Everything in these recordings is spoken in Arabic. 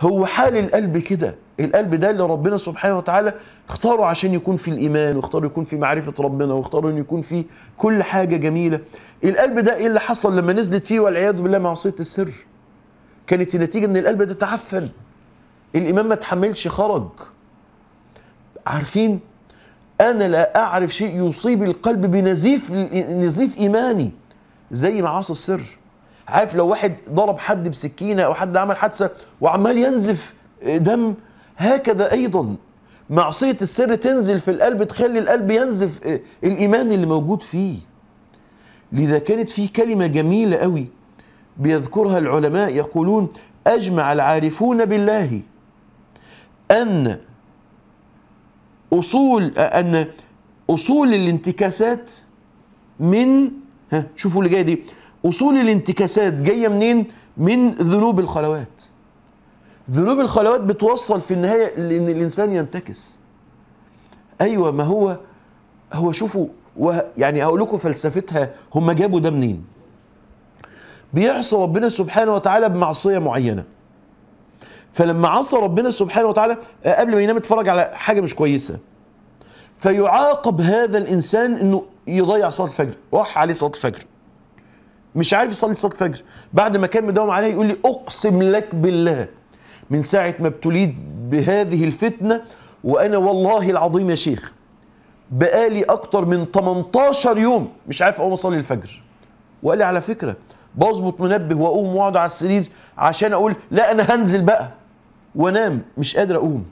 هو حال القلب كده القلب ده اللي ربنا سبحانه وتعالى اختاره عشان يكون في الإيمان واختاره يكون في معرفة ربنا واختاره أن يكون في كل حاجة جميلة القلب ده إيه اللي حصل لما نزلت فيه والعياذ بالله معصية السر كانت النتيجة أن القلب ده تعفن الإمام ما تحملش خرج عارفين أنا لا أعرف شيء يصيب القلب بنزيف نزيف إيماني زي معاصي السر عارف لو واحد ضرب حد بسكينه او حد عمل حادثه وعمال ينزف آه، دم هكذا ايضا معصيه السر تنزل في القلب تخلي القلب ينزف آه، الايمان اللي موجود فيه لذا كانت في كلمه جميله قوي بيذكرها العلماء يقولون اجمع العارفون بالله ان اصول آه، ان اصول الانتكاسات من ها شوفوا اللي جاي دي اصول الانتكاسات جايه منين من ذنوب الخلوات ذنوب الخلوات بتوصل في النهايه لان الانسان ينتكس ايوه ما هو هو شوفوا يعني هقول لكم فلسفتها هم جابوا ده منين بيعصى ربنا سبحانه وتعالى بمعصيه معينه فلما عصى ربنا سبحانه وتعالى آه، قبل ما ينام اتفرج على حاجه مش كويسه فيعاقب هذا الانسان انه يضيع صلاه الفجر راح عليه صلاه الفجر مش عارف يصلي صلاه الفجر بعد ما كان مداوم عليها يقول لي اقسم لك بالله من ساعه ما ابتليت بهذه الفتنه وانا والله العظيم يا شيخ بقالي اكتر من 18 يوم مش عارف اقوم اصلي الفجر وقال لي على فكره بظبط منبه واقوم واقعد على السرير عشان اقول لا انا هنزل بقى وانام مش قادر اقوم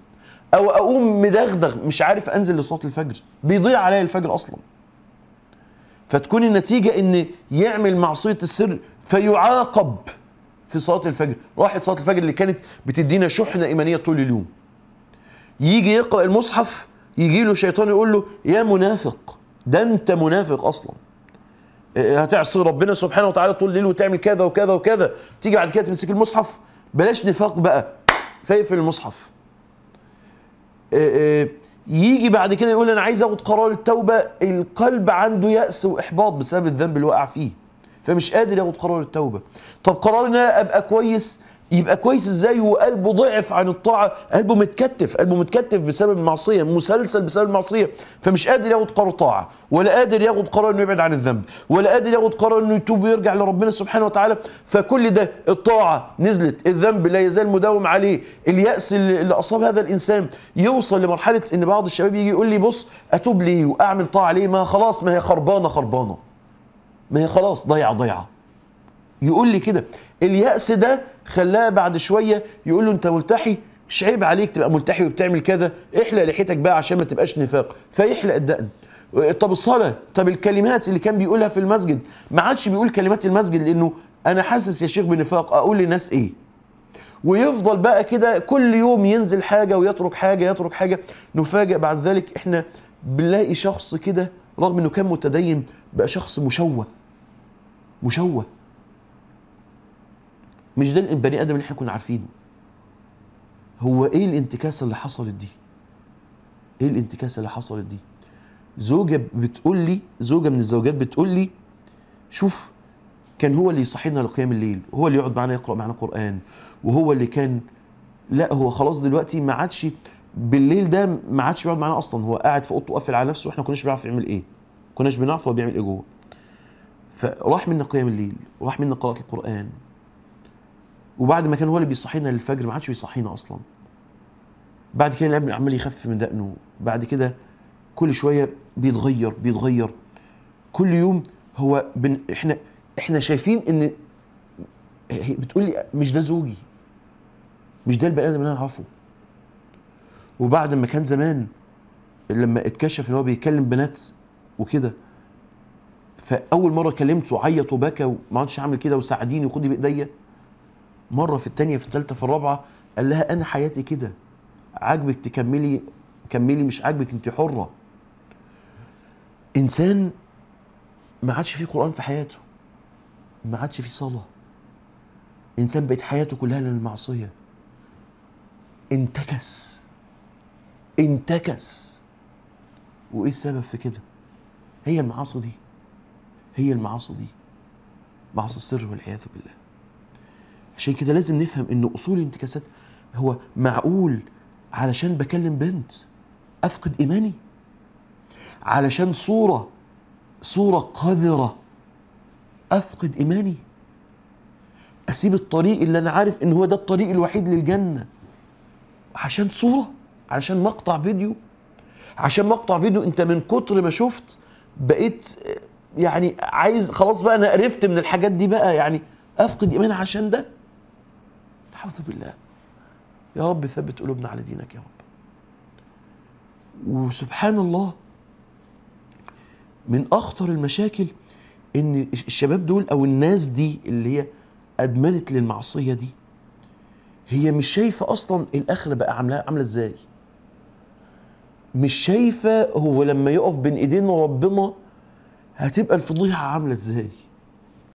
او اقوم مدغدغ مش عارف انزل لصلاه الفجر بيضيع عليا الفجر اصلا فتكون النتيجة ان يعمل معصية السر فيعاقب في صلاة الفجر راحت صلاة الفجر اللي كانت بتدينا شحنة إيمانية طول اليوم يجي يقرأ المصحف يجي له الشيطان يقول له يا منافق ده انت منافق اصلا آه، آه، هتعصي ربنا سبحانه وتعالى طول الليل وتعمل كذا وكذا وكذا تيجي بعد كده تمسك المصحف بلاش نفاق بقى فيقفل المصحف آه، يجي بعد كده يقول انا عايز اخد قرار التوبه القلب عنده ياس واحباط بسبب الذنب اللي وقع فيه فمش قادر ياخد قرار التوبه طب قرار ان انا ابقى كويس يبقى كويس ازاي وقلبه ضعف عن الطاعه قلبه متكتف قلبه متكتف بسبب المعصيه مسلسل بسبب المعصيه فمش قادر ياخد قرار طاعه ولا قادر ياخد قرار انه يبعد عن الذنب ولا قادر ياخد قرار انه يتوب ويرجع لربنا سبحانه وتعالى فكل ده الطاعه نزلت الذنب لا يزال مداوم عليه الياس اللي اصاب هذا الانسان يوصل لمرحله ان بعض الشباب يجي يقول لي بص اتوب ليه واعمل طاعه ليه ما خلاص ما هي خربانه خربانه ما هي خلاص ضيعه ضيعه يقول لي كده اليأس ده خلاه بعد شوية يقول له أنت ملتحي مش عيب عليك تبقى ملتحي وبتعمل كذا احلق لحيتك بقى عشان ما تبقاش نفاق فيحلق الدقن طب الصلاة طب الكلمات اللي كان بيقولها في المسجد ما عادش بيقول كلمات المسجد لأنه أنا حاسس يا شيخ بنفاق أقول للناس إيه ويفضل بقى كده كل يوم ينزل حاجة ويترك حاجة يترك حاجة نفاجئ بعد ذلك إحنا بنلاقي شخص كده رغم إنه كان متدين بقى شخص مشوه مشوه مش ده البني ادم اللي احنا كنا عارفينه هو ايه الانتكاسه اللي حصلت دي ايه الانتكاسه اللي حصلت دي زوجه بتقول لي زوجه من الزوجات بتقول لي شوف كان هو اللي يصحينا لقيام الليل هو اللي يقعد معانا يقرا معانا قران وهو اللي كان لا هو خلاص دلوقتي ما عادش بالليل ده ما عادش بيقعد معانا اصلا هو قاعد في اوضته قافل على نفسه واحنا ما كناش بنعرف يعمل ايه ما كناش بنعرف هو بيعمل ايه جوه فراح منا قيام الليل راح منا قراءه القران وبعد ما كان هو اللي بيصحينا للفجر ما عادش بيصحينا اصلا بعد كده الابن عمال يخف من دقنه بعد كده كل شويه بيتغير بيتغير كل يوم هو بن احنا احنا شايفين ان بتقول لي مش ده زوجي مش ده البني ادم اللي انا اعرفه وبعد ما كان زمان لما اتكشف ان هو بيتكلم بنات وكده فاول مره كلمته عيط وبكى وما عادش اعمل كده وساعديني وخدي بايديا مره في التانية في التالتة في الرابعه قال لها انا حياتي كده عاجبك تكملي كملي مش عاجبك انت حره انسان ما عادش فيه قران في حياته ما عادش فيه صلاه انسان بقت حياته كلها للمعصيه انتكس انتكس وايه السبب في كده هي المعاصي دي هي المعاصي دي معاصي السر والعياذ بالله عشان كده لازم نفهم ان اصول الانتكاسات هو معقول علشان بكلم بنت افقد ايماني علشان صوره صوره قذره افقد ايماني اسيب الطريق اللي انا عارف ان هو ده الطريق الوحيد للجنه عشان صوره علشان مقطع فيديو عشان مقطع فيديو انت من كتر ما شفت بقيت يعني عايز خلاص بقى انا قرفت من الحاجات دي بقى يعني افقد ايماني عشان ده أعوذ بالله يا رب ثبت قلوبنا على دينك يا رب وسبحان الله من أخطر المشاكل إن الشباب دول أو الناس دي اللي هي أدمنت للمعصية دي هي مش شايفة أصلا الآخرة بقى عاملة عاملة إزاي مش شايفة هو لما يقف بين إيدين ربنا هتبقى الفضيحة عاملة إزاي